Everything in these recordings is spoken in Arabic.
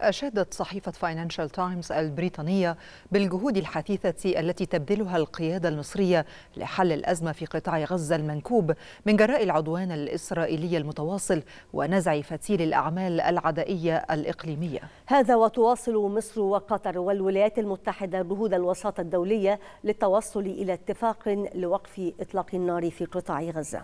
أشادت صحيفة فاينانشال تايمز البريطانية بالجهود الحثيثة التي تبذلها القيادة المصرية لحل الأزمة في قطاع غزة المنكوب من جراء العدوان الإسرائيلي المتواصل ونزع فتيل الأعمال العدائية الإقليمية هذا وتواصل مصر وقطر والولايات المتحدة جهود الوساطة الدولية للتوصل إلى اتفاق لوقف إطلاق النار في قطاع غزة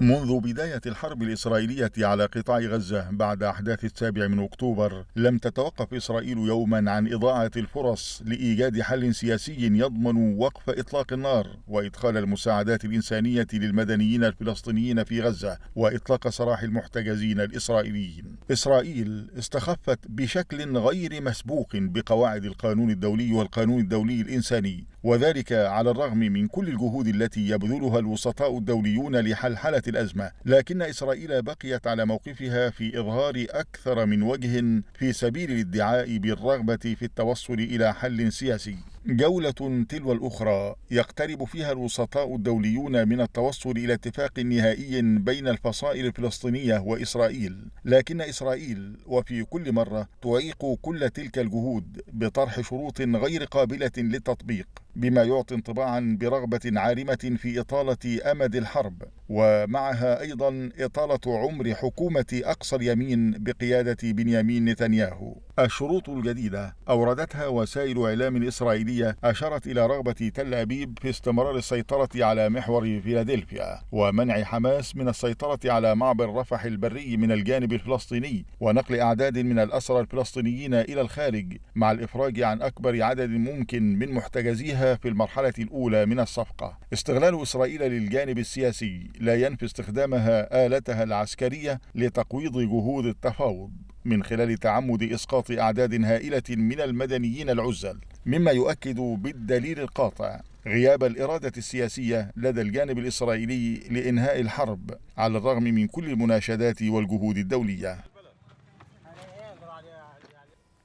منذ بداية الحرب الإسرائيلية على قطاع غزة بعد أحداث السابع من أكتوبر لم تتوقف إسرائيل يوما عن إضاعة الفرص لإيجاد حل سياسي يضمن وقف إطلاق النار وإدخال المساعدات الإنسانية للمدنيين الفلسطينيين في غزة وإطلاق سراح المحتجزين الإسرائيليين إسرائيل استخفت بشكل غير مسبوق بقواعد القانون الدولي والقانون الدولي الإنساني وذلك على الرغم من كل الجهود التي يبذلها الوسطاء الدوليون لحلحلة الأزمة لكن إسرائيل بقيت على موقفها في إظهار أكثر من وجه في سبيل الادعاء بالرغبة في التوصل إلى حل سياسي جولة تلو الأخرى يقترب فيها الوسطاء الدوليون من التوصل إلى اتفاق نهائي بين الفصائل الفلسطينية وإسرائيل، لكن إسرائيل وفي كل مرة تعيق كل تلك الجهود بطرح شروط غير قابلة للتطبيق، بما يعطي انطباعا برغبة عارمة في إطالة أمد الحرب، ومعها أيضا إطالة عمر حكومة أقصى اليمين بقيادة بنيامين نتنياهو. الشروط الجديدة أوردتها وسائل إعلام إسرائيلية أشارت إلى رغبة تل أبيب في استمرار السيطرة على محور فيلادلفيا ومنع حماس من السيطرة على معبر رفح البري من الجانب الفلسطيني ونقل أعداد من الأسرى الفلسطينيين إلى الخارج مع الإفراج عن أكبر عدد ممكن من محتجزيها في المرحلة الأولى من الصفقة استغلال إسرائيل للجانب السياسي لا ينفي استخدامها آلتها العسكرية لتقويض جهود التفاوض من خلال تعمد إسقاط أعداد هائلة من المدنيين العزل مما يؤكد بالدليل القاطع غياب الإرادة السياسية لدى الجانب الإسرائيلي لإنهاء الحرب على الرغم من كل المناشدات والجهود الدولية